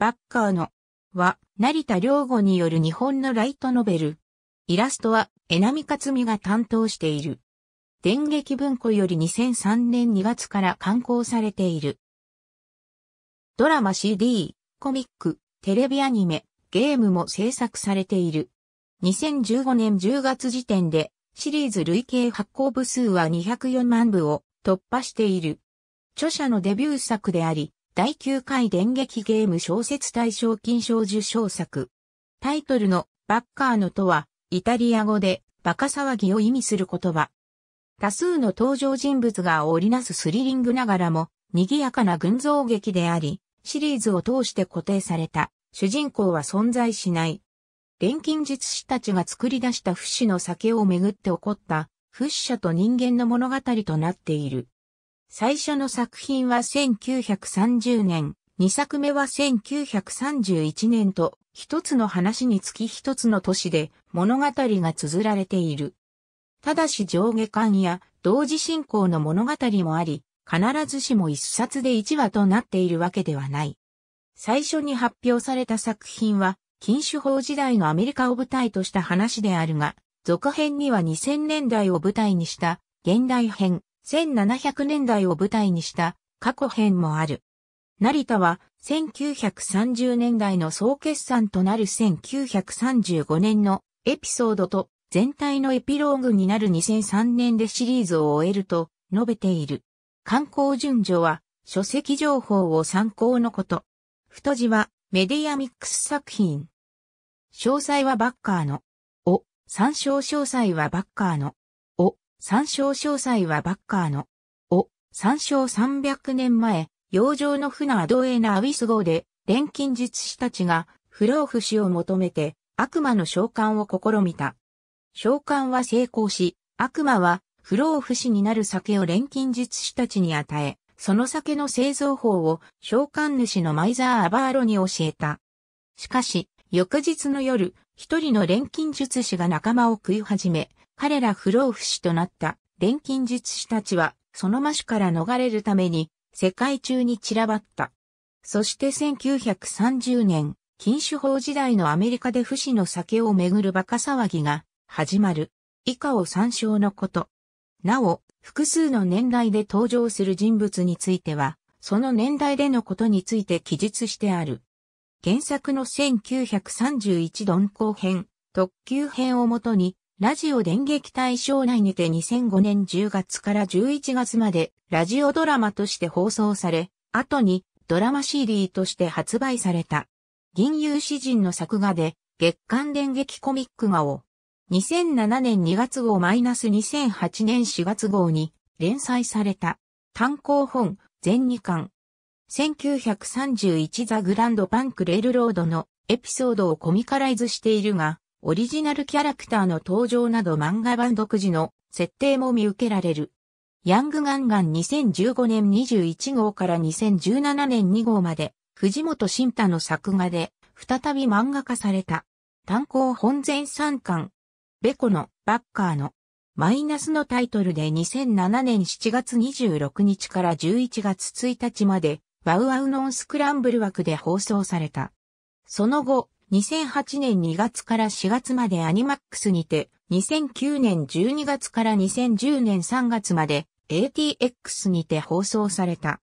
バッカーのは成田良吾による日本のライトノベル。イラストは江波克美が担当している。電撃文庫より2003年2月から刊行されている。ドラマ CD、コミック、テレビアニメ、ゲームも制作されている。2015年10月時点でシリーズ累計発行部数は204万部を突破している。著者のデビュー作であり、第9回電撃ゲーム小説大賞金賞受賞作。タイトルのバッカーノとは、イタリア語でバカ騒ぎを意味する言葉。多数の登場人物が織りなすスリリングながらも、賑やかな群像劇であり、シリーズを通して固定された、主人公は存在しない。錬金術師たちが作り出した不死の酒をめぐって起こった、不死者と人間の物語となっている。最初の作品は1930年、2作目は1931年と、一つの話につき一つの都市で物語が綴られている。ただし上下巻や同時進行の物語もあり、必ずしも一冊で一話となっているわけではない。最初に発表された作品は、禁酒法時代のアメリカを舞台とした話であるが、続編には2000年代を舞台にした現代編、1700年代を舞台にした過去編もある。成田は1930年代の総決算となる1935年のエピソードと全体のエピローグになる2003年でシリーズを終えると述べている。観光順序は書籍情報を参考のこと。太字はメディアミックス作品。詳細はバッカーの。を、参照詳細はバッカーの。参照詳細はバッカーの、を、参照300年前、洋上の船アドエーナ・アウィス号で、錬金術師たちが、不老不死を求めて、悪魔の召喚を試みた。召喚は成功し、悪魔は、不老不死になる酒を錬金術師たちに与え、その酒の製造法を召喚主のマイザー・アバーロに教えた。しかし、翌日の夜、一人の錬金術師が仲間を食い始め、彼ら不老不死となった錬金術師たちは、その魔種から逃れるために、世界中に散らばった。そして1930年、禁酒法時代のアメリカで不死の酒をめぐる馬鹿騒ぎが始まる。以下を参照のこと。なお、複数の年代で登場する人物については、その年代でのことについて記述してある。原作の1931ドン後編、特急編をもとに、ラジオ電撃対象内にて2005年10月から11月までラジオドラマとして放送され、後にドラマ CD として発売された。銀融詩人の作画で月刊電撃コミック画を2007年2月号マイナ -2008 年4月号に連載された単行本全2巻。1931ザ・グランドパンクレールロードのエピソードをコミカライズしているが、オリジナルキャラクターの登場など漫画版独自の設定も見受けられる。ヤングガンガン2015年21号から2017年2号まで、藤本慎太の作画で、再び漫画化された。単行本全3巻。ベコの、バッカーの、マイナスのタイトルで2007年7月26日から11月1日まで、ワウワウノンスクランブル枠で放送された。その後、2008年2月から4月までアニマックスにて、2009年12月から2010年3月まで ATX にて放送された。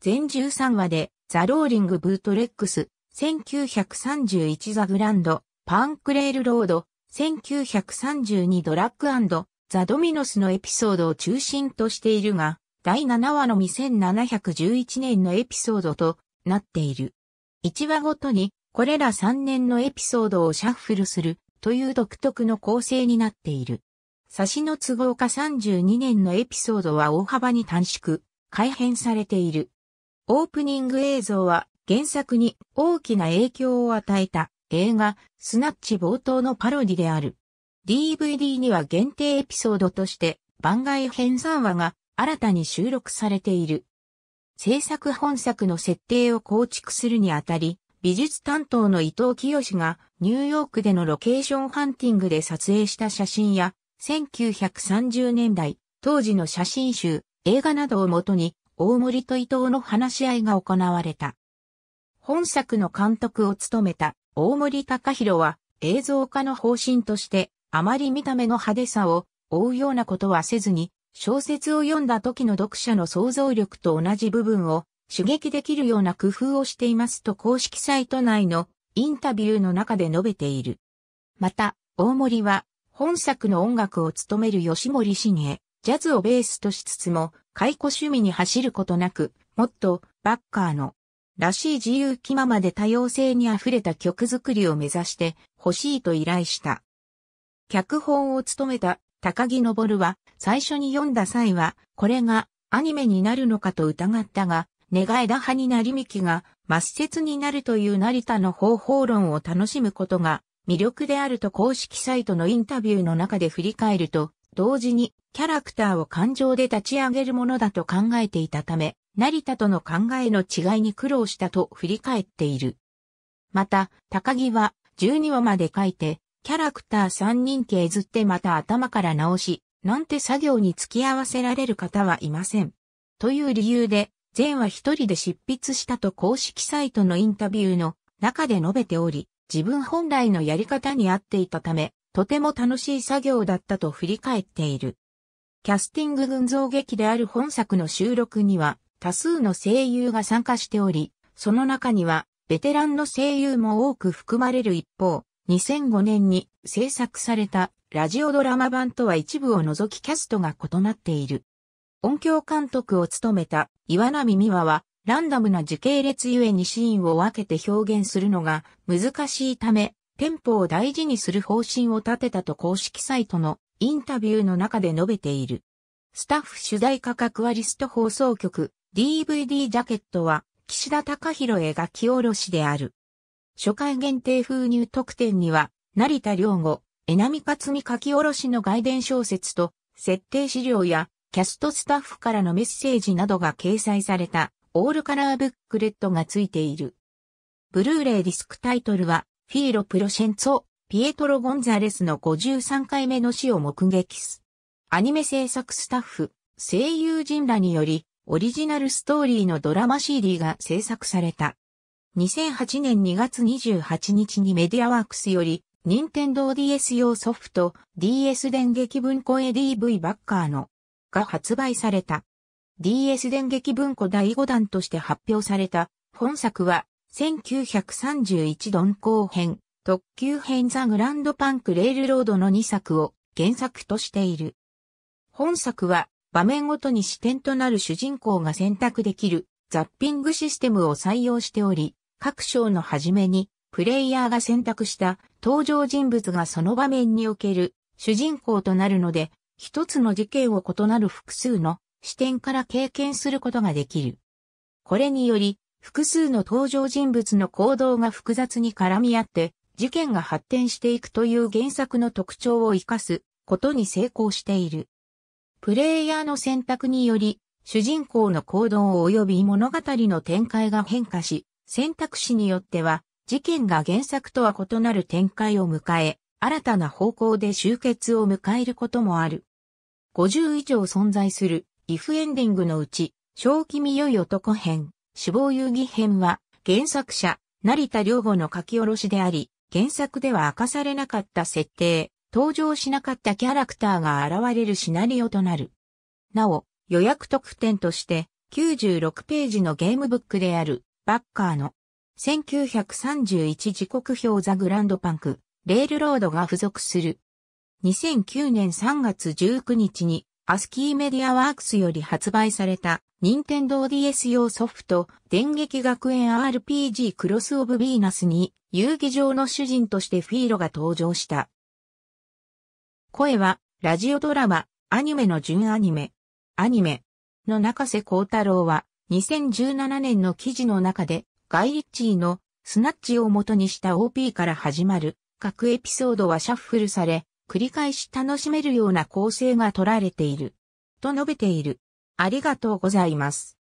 全13話で、ザ・ローリング・ブートレックス、1931ザ・グランド、パンクレールロード、1932ドラッグザ・ドミノスのエピソードを中心としているが、第7話の2711年のエピソードとなっている。1話ごとにこれら3年のエピソードをシャッフルするという独特の構成になっている。差しの都合か32年のエピソードは大幅に短縮、改変されている。オープニング映像は原作に大きな影響を与えた映画スナッチ冒頭のパロディである。DVD には限定エピソードとして番外編3話が新たに収録されている。制作本作の設定を構築するにあたり、美術担当の伊藤清がニューヨークでのロケーションハンティングで撮影した写真や、1930年代、当時の写真集、映画などをもとに、大森と伊藤の話し合いが行われた。本作の監督を務めた大森隆弘は映像化の方針としてあまり見た目の派手さを追うようなことはせずに小説を読んだ時の読者の想像力と同じ部分を刺激できるような工夫をしていますと公式サイト内のインタビューの中で述べている。また、大森は本作の音楽を務める吉森氏にジャズをベースとしつつも、解雇趣味に走ることなく、もっとバッカーのらしい自由気ままで多様性に溢れた曲作りを目指して欲しいと依頼した。脚本を務めた高木昇は最初に読んだ際は、これがアニメになるのかと疑ったが、願いだ派になりみきが、抹殺になるという成田の方法論を楽しむことが魅力であると公式サイトのインタビューの中で振り返ると、同時にキャラクターを感情で立ち上げるものだと考えていたため、成田との考えの違いに苦労したと振り返っている。また、高木は12話まで書いて、キャラクター3人削ってまた頭から直し、なんて作業に付き合わせられる方はいません。という理由で、全は一人で執筆したと公式サイトのインタビューの中で述べており、自分本来のやり方に合っていたため、とても楽しい作業だったと振り返っている。キャスティング群像劇である本作の収録には多数の声優が参加しており、その中にはベテランの声優も多く含まれる一方、2005年に制作されたラジオドラマ版とは一部を除きキャストが異なっている。音響監督を務めた岩波美和はランダムな時系列ゆえにシーンを分けて表現するのが難しいため、テンポを大事にする方針を立てたと公式サイトのインタビューの中で述べている。スタッフ主題価格はリスト放送局 DVD ジャケットは岸田隆弘へ書き下ろしである。初回限定風入特典には、成田良吾、江波克美書き下ろしの外伝小説と、設定資料や、キャストスタッフからのメッセージなどが掲載された、オールカラーブックレットが付いている。ブルーレイディスクタイトルは、フィーロ・プロシェンツォ、ピエトロ・ゴンザレスの53回目の死を目撃す。アニメ制作スタッフ、声優陣らにより、オリジナルストーリーのドラマ CD が制作された。2008年2月28日にメディアワークスより、任天堂 DS 用ソフト DS 電撃文庫 ADV バッカーのが発売された。DS 電撃文庫第5弾として発表された本作は1931鈍行編、特急編ザ・グランドパンク・レールロードの2作を原作としている。本作は場面ごとに視点となる主人公が選択できるザッピングシステムを採用しており、各章の初めに、プレイヤーが選択した登場人物がその場面における主人公となるので、一つの事件を異なる複数の視点から経験することができる。これにより、複数の登場人物の行動が複雑に絡み合って、事件が発展していくという原作の特徴を活かすことに成功している。プレイヤーの選択により、主人公の行動及び物語の展開が変化し、選択肢によっては、事件が原作とは異なる展開を迎え、新たな方向で終結を迎えることもある。50以上存在する、イフエンディングのうち、正気味良い男編、死亡遊戯編は、原作者、成田良吾の書き下ろしであり、原作では明かされなかった設定、登場しなかったキャラクターが現れるシナリオとなる。なお、予約特典として、96ページのゲームブックである、バッカーの、1931時刻表ザグランドパンク、レールロードが付属する。2009年3月19日に、アスキーメディアワークスより発売された、任天堂 DS 用ソフト、電撃学園 RPG クロスオブヴィーナスに、遊戯場の主人としてフィーロが登場した。声は、ラジオドラマ、アニメの純アニメ。アニメの中瀬光太郎は、2017年の記事の中で、ガイ・リッチーのスナッチを元にした OP から始まる各エピソードはシャッフルされ、繰り返し楽しめるような構成が取られている。と述べている。ありがとうございます。